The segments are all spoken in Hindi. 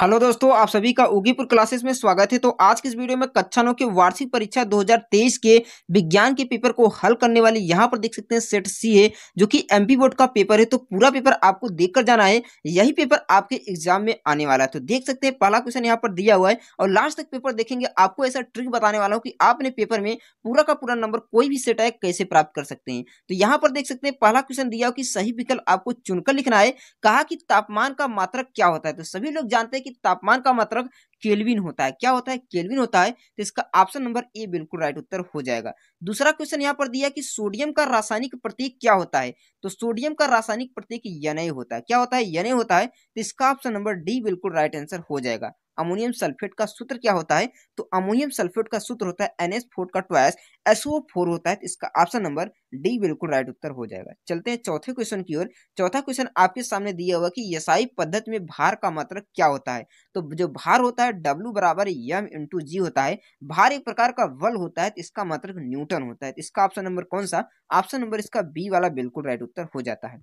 हेलो दोस्तों आप सभी का उगीपुर क्लासेस में स्वागत है तो आज के इस वीडियो में कक्षा नौ की वार्षिक परीक्षा 2023 के विज्ञान के पेपर को हल करने वाली यहां पर देख सकते हैं सेट सी है जो कि एमपी बोर्ड का पेपर है तो पूरा पेपर आपको देखकर जाना है यही पेपर आपके एग्जाम में आने वाला है तो देख सकते हैं पहला क्वेश्चन यहाँ पर दिया हुआ है और लास्ट तक पेपर देखेंगे आपको ऐसा ट्रिक बताने वाला हूँ कि आपने पेपर में पूरा का पूरा नंबर कोई भी सेट आए कैसे प्राप्त कर सकते हैं तो यहाँ पर देख सकते हैं पहला क्वेश्चन दिया हो कि सही विकल्प आपको चुनकर लिखना है कहा कि तापमान का मात्रक क्या होता है तो सभी लोग जानते हैं कि कि तापमान का मात्रक केल्विन होता है क्या होता है केल्विन होता है तो इसका ऑप्शन नंबर ए बिल्कुल राइट उत्तर हो जाएगा दूसरा क्वेश्चन यहाँ पर दिया कि सोडियम का रासायनिक प्रतीक क्या होता है तो सोडियम का रासायनिक प्रतीक यनय होता है क्या होता है यनय होता है तो इसका ऑप्शन नंबर डी बिल्कुल राइट आंसर हो जाएगा अमोनियम सल्फेट का सूत्र क्या होता है तो अमोनियम सल्फेट का सूत्र होता है एन एस फोर का ट्वाइस एसओ फोर होता है तो इसका ऑप्शन नंबर डी बिल्कुल राइट उत्तर हो जाएगा चलते हैं चौथे क्वेश्चन की ओर चौथा क्वेश्चन आपके सामने दिया हुआ कि यसाई पद्धति में भार का मात्र क्या होता है तो जो भार होता है डब्ल्यू बराबर यम इंटू जी होता है भार एक प्रकार का वल होता है तो इसका मात्र न्यूटन होता है तो इसका ऑप्शन नंबर कौन सा ऑप्शन नंबर इसका बी वाला बिल्कुल राइट उत्तर हो जाता है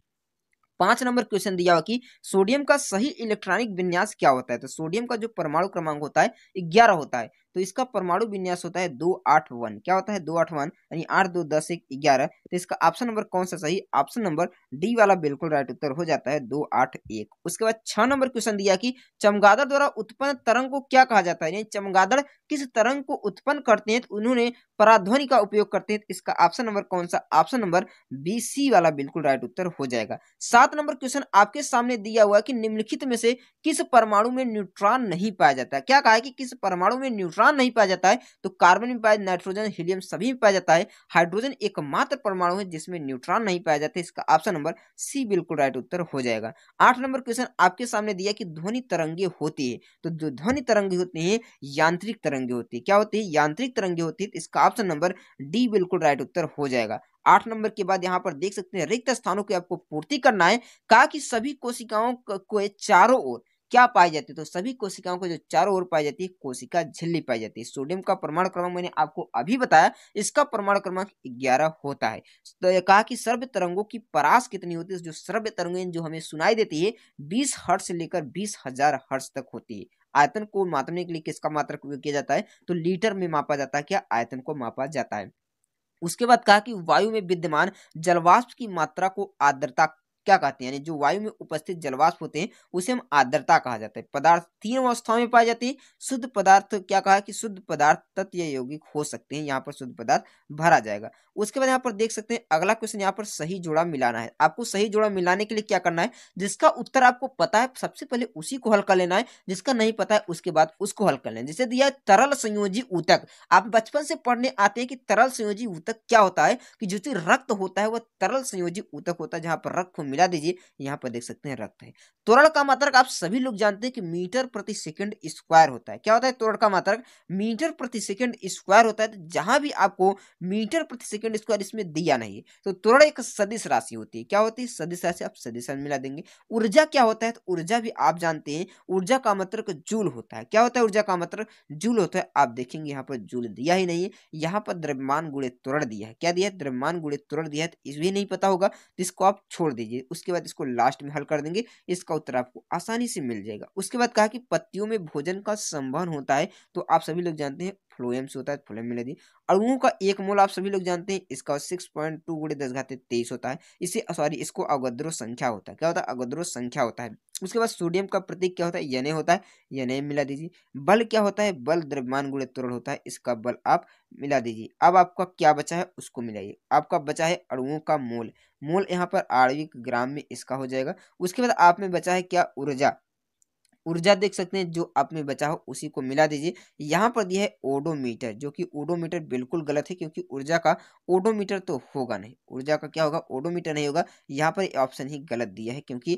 पांच नंबर क्वेश्चन दिया हुआ कि सोडियम का सही इलेक्ट्रॉनिक विन्यास क्या होता है तो सोडियम का जो परमाणु क्रमांक होता है ग्यारह होता है तो इसका परमाणु विन्यास होता है दो आठ वन क्या होता है दो आठ वन यानी आठ दो दस एक ग्यारह तो इसका ऑप्शन नंबर कौन सा सही ऑप्शन नंबर डी वाला बिल्कुल राइट उत्तर हो जाता है दो आठ एक उसके बाद छह नंबर क्वेश्चन दिया कि चमगादड़ द्वारा उत्पन्न तरंग को क्या कहा जाता है यानी चमगादड़ किस तरंग को उत्पन्न करते हैं तो उन्होंने पराध्वनि का उपयोग करते हैं तो इसका ऑप्शन नंबर कौन सा ऑप्शन नंबर बी सी वाला बिल्कुल राइट उत्तर हो जाएगा सात नंबर क्वेश्चन आपके सामने दिया हुआ है कि निम्नलिखित में से किस परमाणु में न्यूट्रॉन नहीं पाया जाता क्या कहा है कि किस परमाणु में न्यूट्रॉन बोरान नहीं पाया जाता है तो कार्बन में पाया नाइट्रोजन हीलियम सभी में पाया जाता है हाइड्रोजन एकमात्र परमाणु है जिसमें न्यूट्रॉन नहीं पाया जाता इसका ऑप्शन नंबर सी बिल्कुल राइट उत्तर हो जाएगा आठ नंबर क्वेश्चन आपके सामने दिया कि ध्वनि तरंगे होती है तो जो ध्वनि तरंगे होती है यांत्रिक तरंगे होती है क्या होती है यांत्रिक तरंगे होती है तो इसका ऑप्शन नंबर डी बिल्कुल राइट उत्तर हो जाएगा आठ नंबर के बाद यहाँ पर देख सकते हैं रिक्त स्थानों की आपको पूर्ति करना है कहा कि सभी कोशिकाओं को चारों ओर क्या पाई जाती है तो सभी कोशिकाओं को जो चारों ओर पाई जाती है कोशिका झिल्ली पाई जाती है सोडियम का प्रमाण क्रमांक मैंने आपको अभी बताया इसका प्रमाण क्रमांक ग्यारह होता है तो यह कहा कि सर्व तरंगों की परास कितनी होती है जो सर्व तरंगे जो हमें सुनाई देती है बीस हर्ट से लेकर बीस हजार तक होती है आयतन को मापने के लिए किसका मात्र उपयोग किया जाता है तो लीटर में मापा जाता है क्या आयतन को मापा जाता है उसके बाद कहा कि वायु में विद्यमान जलवाष्प की मात्रा को आर्द्रता क्या कहते हैं यानी जो वायु में उपस्थित जलवाष्प होते हैं उसे हम आर्द्रता कहा जाता है पदार्थ तीन अवस्थाओं में पाए जाते हैं शुद्ध पदार्थ क्या कहा कि शुद्ध पदार्थ तत्व यौगिक हो सकते हैं यहाँ पर शुद्ध पदार्थ भरा जाएगा उसके बाद यहाँ पर देख सकते हैं अगला क्वेश्चन यहाँ पर सही जोड़ा मिलाना है आपको सही जोड़ा मिलाने के लिए क्या करना है जिसका उत्तर आपको पता है सबसे पहले उसी को हल कर लेना है जिसका नहीं पता है उसके बाद उसको हल कर लेना जैसे दिया तरल संयोजी ऊतक आप बचपन से पढ़ने आते हैं कि तरल संयोजी ऊतक क्या होता है कि जो रक्त होता है वह तरल संयोजी ऊतक होता है जहाँ पर रक्त मिला दीजिए यहाँ पर देख सकते हैं रक्त है त्वरण का मात्रक आप सभी लोग जानते हैं कि मीटर प्रति सेकंड स्क्वायर होता है क्या होता है त्वरण का मात्रक मीटर प्रति सेकंड स्क्वायर होता है तो जहां भी आपको मीटर प्रति सेकंड स्क्वायर इसमें दिया नहीं है तो त्वरण एक सदिश राशि होती है क्या होती है सदिश राशि आप सदिश मिला देंगे ऊर्जा क्या होता है तो ऊर्जा भी आप जानते हैं ऊर्जा का मात्रक जूल होता है क्या होता है ऊर्जा का मात्रक जूल होता है आप देखेंगे यहाँ पर जूल दिया ही नहीं है यहाँ पर द्रव्यमान गुणे त्वरण दिया है क्या दिया है द्रव्यमान गुणे त्वरण दिया है तो इस नहीं पता होगा तो इसको आप छोड़ दीजिए उसके बाद इसको लास्ट में हल कर देंगे इसका उत्तर आपको आसानी से मिल जाएगा उसके बाद कहा कि पत्तियों में भोजन का संवहन होता है तो आप सभी लोग जानते हैं फ्लोएम से होता है फ्लोएम मिला दी अड़ुओं का एक मोल आप सभी लोग जानते हैं इसका सिक्स पॉइंट टू गुड़े दस घाते तेईस होता है इसे सॉरी इसको अगद्रो संख्या होता है क्या होता है अगद्रो संख्या होता है उसके बाद सोडियम का प्रतीक क्या होता है यने होता है यने मिला दीजिए बल क्या होता है बल द्रव्यमान गुणे तुरल होता है इसका बल आप मिला दीजिए अब आपका क्या बचा है उसको मिलाइए आपका बचा है अणुओं का मोल मोल यहाँ पर आणविक ग्राम में इसका हो जाएगा उसके बाद आप में बचा है क्या ऊर्जा ऊर्जा देख सकते हैं जो आप में बचा हो उसी को मिला दीजिए यहाँ पर दिया है ओडोमीटर जो कि ओडोमीटर बिल्कुल गलत है क्योंकि ऊर्जा का ओडोमीटर तो होगा नहीं ऊर्जा का क्या होगा ओडोमीटर नहीं होगा यहाँ पर ऑप्शन ही गलत दिया है क्योंकि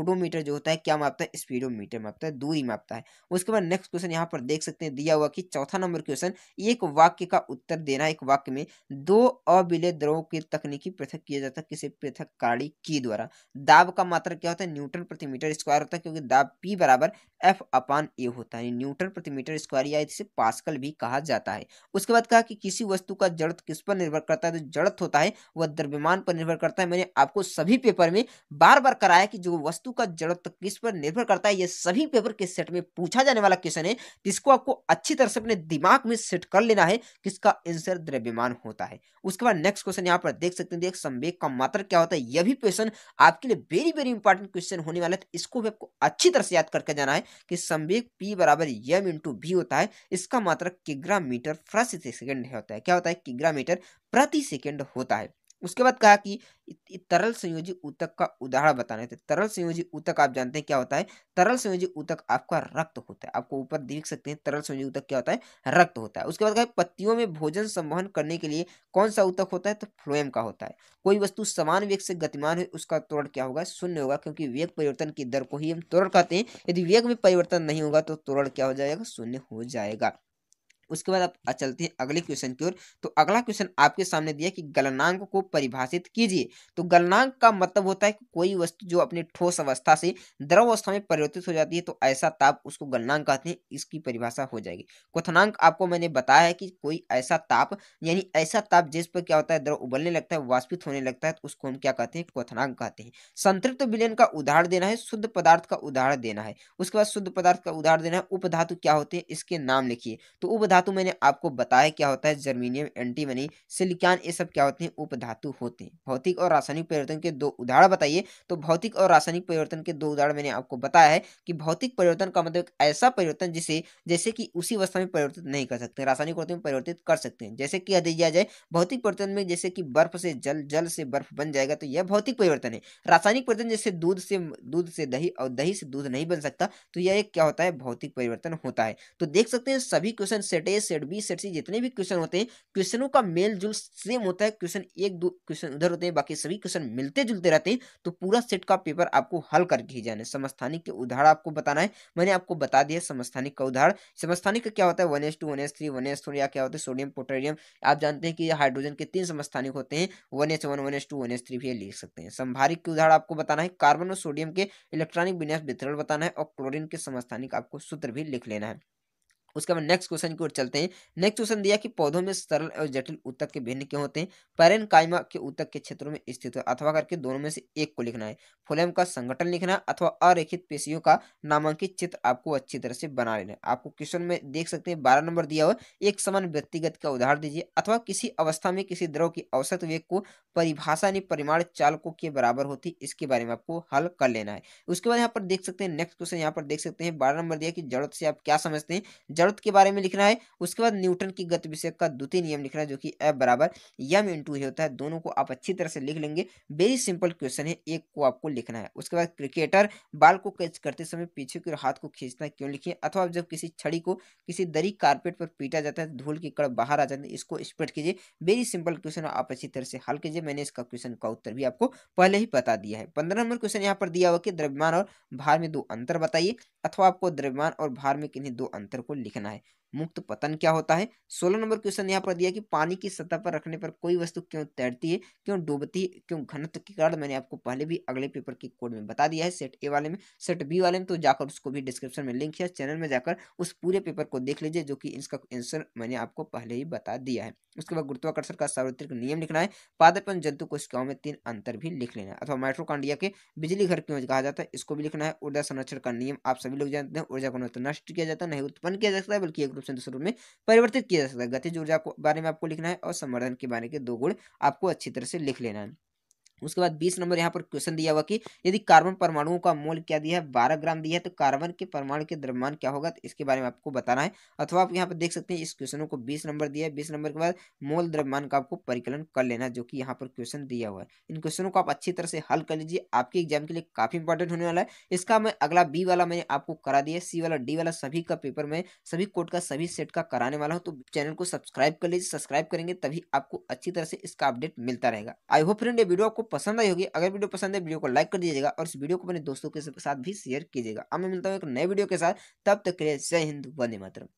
ओडोमीटर जो होता है क्या मापता है स्पीडोमीटर मापता है दूरी मापता है उसके बाद नेक्स्ट क्वेश्चन यहाँ पर देख सकते हैं दिया हुआ कि चौथा नंबर क्वेश्चन एक वाक्य का उत्तर देना एक वाक्य में दो अविलय द्रवों के तकनीकी पृथक किया जाता है किसी पृथक कारी की द्वारा दाब का मात्रा क्या होता है न्यूटन प्रति मीटर स्क्वायर होता है क्योंकि दाब पी बराबर बराबर एफ अपान ए होता है न्यूटन प्रति मीटर स्क्वायर या इसे पास्कल भी कहा जाता है उसके बाद कहा कि किसी वस्तु का जड़त किस पर निर्भर करता है तो जड़त होता है वह द्रव्यमान पर निर्भर करता है मैंने आपको सभी पेपर में बार बार कराया कि जो वस्तु का जड़त किस पर निर्भर करता है यह सभी पेपर के सेट में पूछा जाने वाला क्वेश्चन है जिसको आपको अच्छी तरह से अपने दिमाग में सेट कर लेना है किसका आंसर द्रव्यमान होता है उसके बाद नेक्स्ट क्वेश्चन यहाँ पर देख सकते हैं संवेग का मात्र क्या होता है यह भी क्वेश्चन आपके लिए वेरी वेरी इंपॉर्टेंट क्वेश्चन होने वाला है तो इसको भी आपको अच्छी तरह से याद कर का जाना है कि संवेग पी बराबर यम इंटू भी होता है इसका मात्रक किग्रा मीटर प्रति सेकेंड होता है क्या होता है किग्रा मीटर प्रति सेकेंड होता है उसके बाद कहा कि तरल संयोजी ऊतक का उदाहरण बताने थे तो तरल संयोजी ऊतक आप जानते हैं क्या होता है तरल संयोजी ऊतक आपका रक्त होता है आपको ऊपर देख सकते हैं तरल संयोजी ऊतक क्या होता है रक्त होता है उसके बाद कहा पत्तियों में भोजन संवहन करने के लिए कौन सा ऊतक होता है तो फ्लोएम का होता है कोई वस्तु समान वेग से गतिमान है उसका त्वरण क्या होगा शून्य होगा क्योंकि वेग परिवर्तन की दर को ही हम त्वरण कहते हैं यदि वेग में परिवर्तन नहीं होगा तो त्वरण क्या हो जाएगा शून्य हो जाएगा उसके बाद आप चलते हैं अगले क्वेश्चन की ओर तो अगला क्वेश्चन आपके सामने दिया कि गलनांक को परिभाषित कीजिए तो गलनांक का मतलब होता है कि कोई वस्तु जो अपने ठोस अवस्था से द्रव अवस्था में परिवर्तित हो जाती है तो ऐसा ताप उसको गलनांक कहते हैं इसकी परिभाषा हो जाएगी क्वनांक आपको मैंने बताया है कि कोई ऐसा ताप यानी ऐसा ताप जिस पर क्या होता है द्रव उबलने लगता है वाष्पित होने लगता है तो उसको हम क्या कहते हैं क्वनांक कहते हैं संतृप्त विलयन का उदाहरण देना है शुद्ध पदार्थ का उदाहरण देना है उसके बाद शुद्ध पदार्थ का उदाहरण देना है उपधातु क्या होते हैं इसके नाम लिखिए तो उपधा धातु मैंने आपको बताया क्या होता है जर्मीनियम एंटीमनी सिलिकॉन ये सब क्या होते हैं उपधातु होते हैं भौतिक और रासायनिक परिवर्तन के दो उदाहरण बताइए तो भौतिक और रासायनिक परिवर्तन के दो उदाहरण मैंने आपको बताया है कि भौतिक परिवर्तन का मतलब ऐसा परिवर्तन जिसे जैसे कि उसी अवस्था में परिवर्तित नहीं कर सकते रासायनिक परिवर्तन में परिवर्तित कर सकते हैं जैसे कि यदि दिया जाए भौतिक परिवर्तन में जैसे कि बर्फ से जल जल से बर्फ बन जाएगा तो यह भौतिक परिवर्तन है रासायनिक परिवर्तन जैसे दूध से दूध से दही और दही से दूध नहीं बन सकता तो यह एक क्या होता है भौतिक परिवर्तन होता है तो देख सकते हैं सभी question set set A set B set C जितने भी क्वेश्चन होते हैं क्वेश्चनों का मेल जुल सेम होता है क्वेश्चन एक दो क्वेश्चन उधर होते हैं बाकी सभी क्वेश्चन मिलते जुलते रहते हैं तो पूरा सेट का पेपर आपको हल करके ही जाना है समस्थानिक के उदाहरण आपको बताना है मैंने आपको बता दिया समस्थानिक का उदाहरण समस्थानिक का क्या होता है one S two one S three one S four या क्या होता है सोडियम पोटेरियम आप जानते हैं कि हाइड्रोजन के तीन समस्थानिक होते हैं one H one one S two one S three भी लिख सकते हैं संभारिक के उदाहरण आपको बताना है कार्बन और सोडियम के इलेक्ट्रॉनिक विन्यास वितरण बताना है और क्लोरिन के समस्थानिक आपको सूत्र भी लिख लेना है उसके बाद नेक्स्ट क्वेश्चन की ओर चलते हैं नेक्स्ट क्वेश्चन दिया कि पौधों में सरल और जटिल उत्तक के भिन्न क्यों होते हैं पैरन कायमा के उत्तक के क्षेत्रों में स्थित है अथवा करके दोनों में से एक को लिखना है फोलेम का संगठन लिखना अथवा अरेखित पेशियों का नामांकित चित्र आपको अच्छी तरह से बना लेना है आपको क्वेश्चन में देख सकते हैं बारह नंबर दिया हो एक समान व्यक्तिगत का उदाहरण दीजिए अथवा किसी अवस्था में किसी द्रव की औसत वेग को परिभाषा ने परिमाण चालकों के बराबर होती इसके बारे में आपको हल कर लेना है उसके बाद यहाँ पर देख सकते हैं नेक्स्ट क्वेश्चन यहाँ पर देख सकते हैं बारह नंबर दिया कि जड़त से आप क्या समझते हैं जड़त्व के बारे में लिखना है उसके बाद न्यूटन की गति विषय का द्वितीय नियम लिखना है जो कि एफ बराबर यम टू होता है दोनों को आप अच्छी तरह से लिख लेंगे वेरी सिंपल क्वेश्चन है एक को आपको लिखना है उसके बाद क्रिकेटर बाल को कैच करते समय पीछे की हाथ को खींचना क्यों लिखिए अथवा जब किसी छड़ी को किसी दरी कारपेट पर पीटा जाता है धूल की कड़ बाहर आ जाती है इसको स्प्रेड कीजिए वेरी सिंपल क्वेश्चन आप अच्छी तरह से हल कीजिए मैंने इसका क्वेश्चन का उत्तर भी आपको पहले ही बता दिया है पंद्रह नंबर क्वेश्चन यहाँ पर दिया हुआ कि द्रव्यमान और भार में दो अंतर बताइए अथवा आपको द्रव्यमान और भार में किन्हीं दो अंतर को can I मुक्त पतन क्या होता है सोलह नंबर क्वेश्चन यहाँ पर दिया कि पानी की सतह पर रखने पर कोई वस्तु क्यों तैरती है क्यों डूबती है क्यों घनत्व के कारण मैंने आपको पहले भी अगले पेपर के कोड में बता दिया है सेट ए वाले में सेट बी वाले में तो जाकर उसको भी डिस्क्रिप्शन में लिंक है चैनल में जाकर उस पूरे पेपर को देख लीजिए जो कि इसका आंसर मैंने आपको पहले ही बता दिया है उसके बाद गुरुत्वाकर्षण का सार्वत्रिक नियम लिखना है पादपन जंतु कोशिकाओं में तीन अंतर भी लिख लेना है अथवा माइट्रोकांडिया के बिजली घर क्यों कहा जाता है इसको भी लिखना है ऊर्जा संरक्षण का नियम आप सभी लोग जानते हैं ऊर्जा को नष्ट किया जाता है नहीं उत्पन्न किया जा सकता है बल्कि एक रूप से दूसरे रूप में परिवर्तित किया जा सकता है गतिज ऊर्जा के बारे में आपको लिखना है और संवर्धन के बारे के दो गुण आपको अच्छी तरह से लिख लेना है उसके बाद बीस नंबर यहाँ पर क्वेश्चन दिया हुआ कि यदि कार्बन परमाणुओं का मोल क्या दिया है बारह ग्राम दिया है तो कार्बन के परमाणु के द्रव्यमान क्या होगा तो इसके बारे में आपको बताना है अथवा आप यहाँ पर देख सकते हैं इस क्वेश्चनों को बीस नंबर दिया है बीस नंबर के बाद मोल द्रव्यमान का आपको परिकलन कर लेना जो कि यहाँ पर क्वेश्चन दिया हुआ है इन क्वेश्चनों को आप अच्छी तरह से हल कर लीजिए आपके एग्जाम के लिए काफी इंपॉर्टेंट होने वाला है इसका मैं अगला बी वाला मैंने आपको करा दिया सी वाला डी वाला सभी का पेपर में सभी कोर्ट का सभी सेट का कराने वाला हूँ तो चैनल को सब्सक्राइब कर लीजिए सब्सक्राइब करेंगे तभी आपको अच्छी तरह से इसका अपडेट मिलता रहेगा आई होप फ्रेंड ये वीडियो आपको पसंद आई होगी अगर वीडियो पसंद है वीडियो को लाइक कर दीजिएगा और इस वीडियो को अपने दोस्तों के साथ भी शेयर कीजिएगा अब मैं मिलता हूँ एक नए वीडियो के साथ तब तक के लिए जय हिंद वंदे मातरम